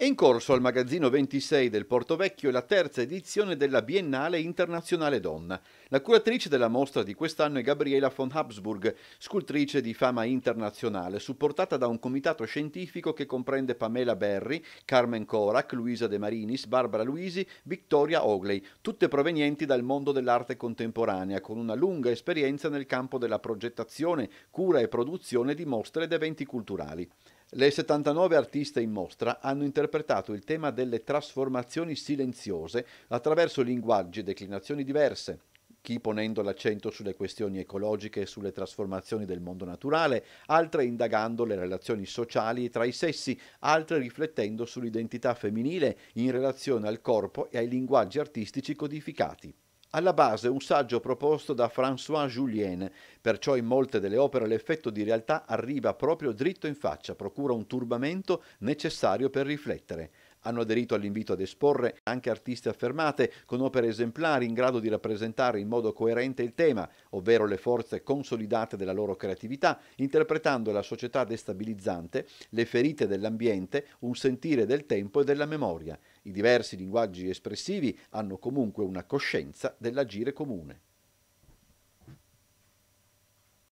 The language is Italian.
È in corso al magazzino 26 del Porto Vecchio la terza edizione della Biennale Internazionale Donna. La curatrice della mostra di quest'anno è Gabriela von Habsburg, scultrice di fama internazionale, supportata da un comitato scientifico che comprende Pamela Berry, Carmen Korak, Luisa De Marinis, Barbara Luisi, Victoria Ogley, tutte provenienti dal mondo dell'arte contemporanea, con una lunga esperienza nel campo della progettazione, cura e produzione di mostre ed eventi culturali. Le 79 artiste in mostra hanno interpretato il tema delle trasformazioni silenziose attraverso linguaggi e declinazioni diverse, chi ponendo l'accento sulle questioni ecologiche e sulle trasformazioni del mondo naturale, altre indagando le relazioni sociali tra i sessi, altre riflettendo sull'identità femminile in relazione al corpo e ai linguaggi artistici codificati. Alla base un saggio proposto da François Julien, perciò in molte delle opere l'effetto di realtà arriva proprio dritto in faccia, procura un turbamento necessario per riflettere. Hanno aderito all'invito ad esporre anche artiste affermate con opere esemplari in grado di rappresentare in modo coerente il tema, ovvero le forze consolidate della loro creatività, interpretando la società destabilizzante, le ferite dell'ambiente, un sentire del tempo e della memoria. I diversi linguaggi espressivi hanno comunque una coscienza dell'agire comune.